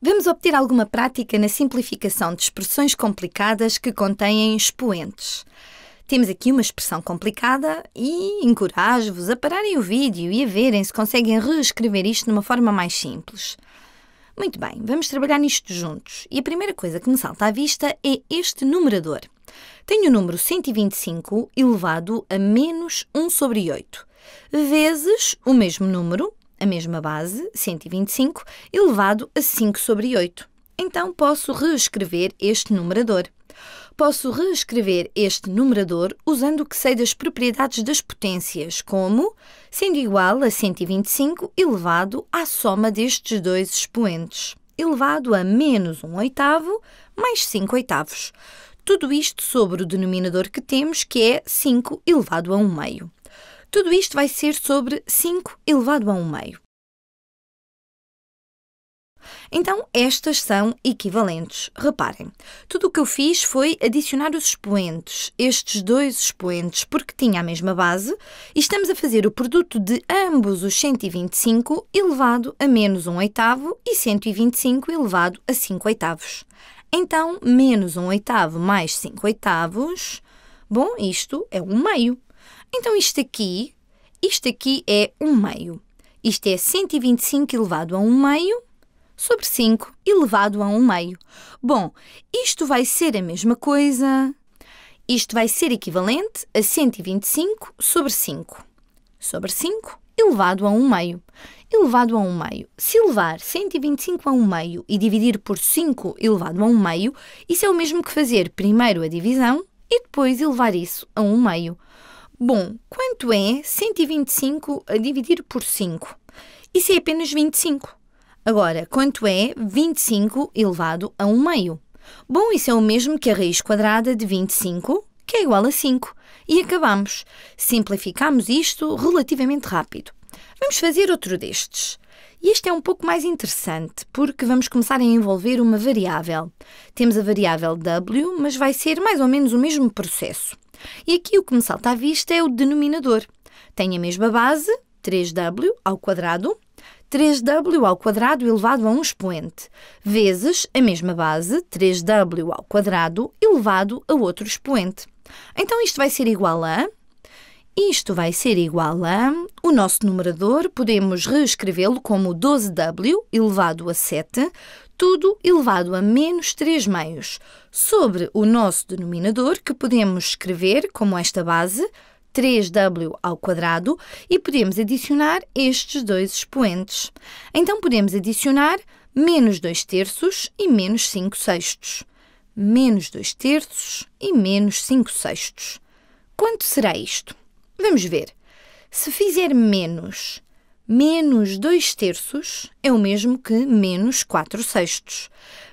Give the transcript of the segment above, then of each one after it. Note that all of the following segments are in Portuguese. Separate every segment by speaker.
Speaker 1: Vamos obter alguma prática na simplificação de expressões complicadas que contêm expoentes. Temos aqui uma expressão complicada e encorajo-vos a pararem o vídeo e a verem se conseguem reescrever isto de uma forma mais simples. Muito bem, vamos trabalhar nisto juntos. E a primeira coisa que me salta à vista é este numerador. Tenho o número 125 elevado a menos 1 sobre 8, vezes o mesmo número, a mesma base, 125, elevado a 5 sobre 8. Então posso reescrever este numerador. Posso reescrever este numerador usando o que sei das propriedades das potências, como sendo igual a 125 elevado à soma destes dois expoentes, elevado a menos 1 oitavo mais 5 oitavos. Tudo isto sobre o denominador que temos, que é 5 elevado a 1 meio. Tudo isto vai ser sobre 5 elevado a 1 meio. Então, estas são equivalentes. Reparem, tudo o que eu fiz foi adicionar os expoentes, estes dois expoentes, porque tinha a mesma base, e estamos a fazer o produto de ambos os 125 elevado a menos 1 oitavo e 125 elevado a 5 oitavos. Então, menos 1 oitavo mais 5 oitavos, bom, isto é 1 meio. Então isto aqui, isto aqui é 1 meio. Isto é 125 elevado a 1 meio sobre 5 elevado a 1 meio. Bom, isto vai ser a mesma coisa. Isto vai ser equivalente a 125 sobre 5. Sobre 5 elevado a 1 meio. Elevado a 1 meio. Se elevar 125 a 1 meio e dividir por 5 elevado a 1 meio, isso é o mesmo que fazer primeiro a divisão e depois elevar isso a 1 meio. Bom, quanto é 125 a dividir por 5? Isso é apenas 25. Agora, quanto é 25 elevado a 1 meio? Bom, isso é o mesmo que a raiz quadrada de 25, que é igual a 5. E acabamos. Simplificamos isto relativamente rápido. Vamos fazer outro destes. E este é um pouco mais interessante, porque vamos começar a envolver uma variável. Temos a variável w, mas vai ser mais ou menos o mesmo processo. E aqui o que me salta à vista é o denominador. Tem a mesma base, 3w ao quadrado, 3w ao quadrado elevado a um expoente, vezes a mesma base, 3w ao quadrado elevado a outro expoente. Então isto vai ser igual a isto vai ser igual a o nosso numerador, podemos reescrevê-lo como 12w elevado a 7 tudo elevado a menos 3 meios, sobre o nosso denominador, que podemos escrever como esta base, 3w ao quadrado, e podemos adicionar estes dois expoentes. Então podemos adicionar menos 2 terços e menos 5 sextos. Menos 2 terços e menos 5 sextos. Quanto será isto? Vamos ver. Se fizer menos menos 2 terços é o mesmo que menos 4 sextos.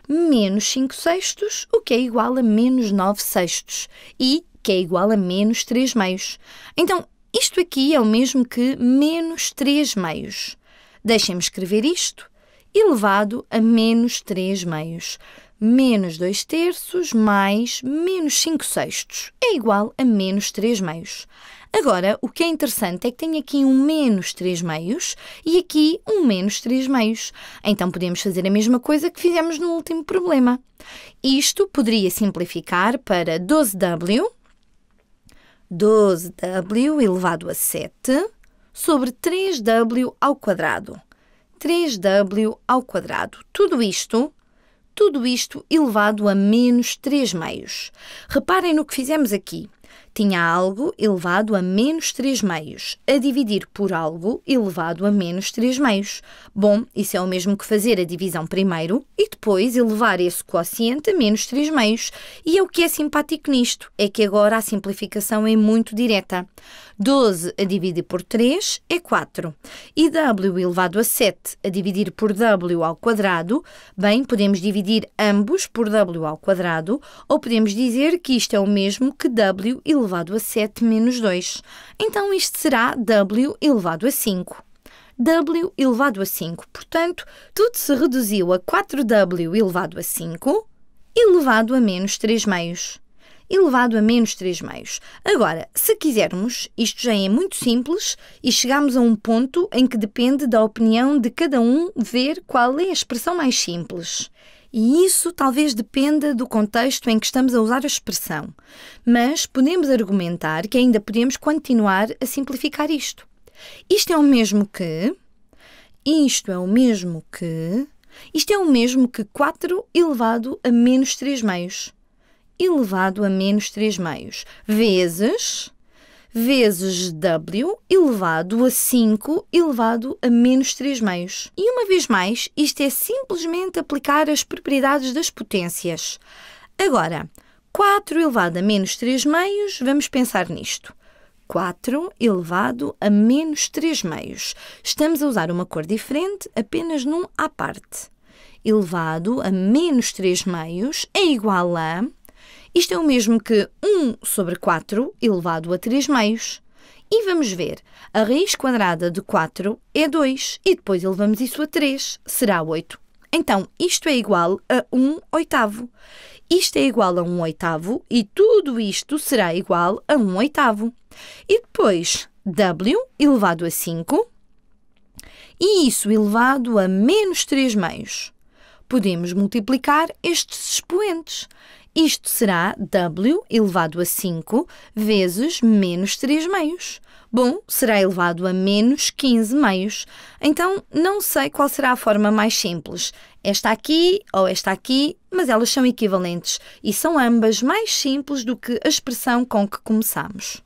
Speaker 1: Menos 5 sextos, o que é igual a menos 9 sextos. E que é igual a menos 3 meios. Então, isto aqui é o mesmo que menos 3 meios. Deixem-me escrever isto elevado a menos 3 meios menos 2 terços mais menos 5 sextos é igual a menos 3 meios. Agora, o que é interessante é que tem aqui um menos 3 meios e aqui um menos 3 meios. Então, podemos fazer a mesma coisa que fizemos no último problema. Isto poderia simplificar para 12W, 12W elevado a 7 sobre 3W ao quadrado. 3W ao quadrado. Tudo isto tudo isto elevado a menos 3 meios. Reparem no que fizemos aqui tinha algo elevado a menos 3 meios, a dividir por algo elevado a menos 3 meios. Bom, isso é o mesmo que fazer a divisão primeiro e depois elevar esse quociente a menos 3 meios. E é o que é simpático nisto, é que agora a simplificação é muito direta. 12 a dividir por 3 é 4. E W elevado a 7 a dividir por W ao quadrado, bem, podemos dividir ambos por W ao quadrado, ou podemos dizer que isto é o mesmo que W elevado elevado a 7 menos 2. Então isto será W elevado a 5. W elevado a 5. Portanto, tudo se reduziu a 4W elevado a 5 elevado a menos 3 meios. Elevado a menos 3 meios. Agora, se quisermos, isto já é muito simples e chegamos a um ponto em que depende da opinião de cada um ver qual é a expressão mais simples. E isso talvez dependa do contexto em que estamos a usar a expressão, mas podemos argumentar que ainda podemos continuar a simplificar isto. Isto é o mesmo que. Isto é o mesmo que. Isto é o mesmo que 4 elevado a menos 3 meios. Elevado a menos 3 meios. Vezes vezes W elevado a 5 elevado a menos 3 meios. E uma vez mais, isto é simplesmente aplicar as propriedades das potências. Agora, 4 elevado a menos 3 meios, vamos pensar nisto. 4 elevado a menos 3 meios. Estamos a usar uma cor diferente apenas num à parte. Elevado a menos 3 meios é igual a isto é o mesmo que 1 sobre 4 elevado a 3 meios. E vamos ver, a raiz quadrada de 4 é 2 e depois elevamos isso a 3, será 8. Então, isto é igual a 1 oitavo. Isto é igual a 1 oitavo e tudo isto será igual a 1 oitavo. E depois, W elevado a 5 e isso elevado a menos 3 meios. Podemos multiplicar estes expoentes isto será W elevado a 5 vezes menos 3 meios. Bom, será elevado a menos 15 meios. Então, não sei qual será a forma mais simples. Esta aqui ou esta aqui, mas elas são equivalentes e são ambas mais simples do que a expressão com que começamos.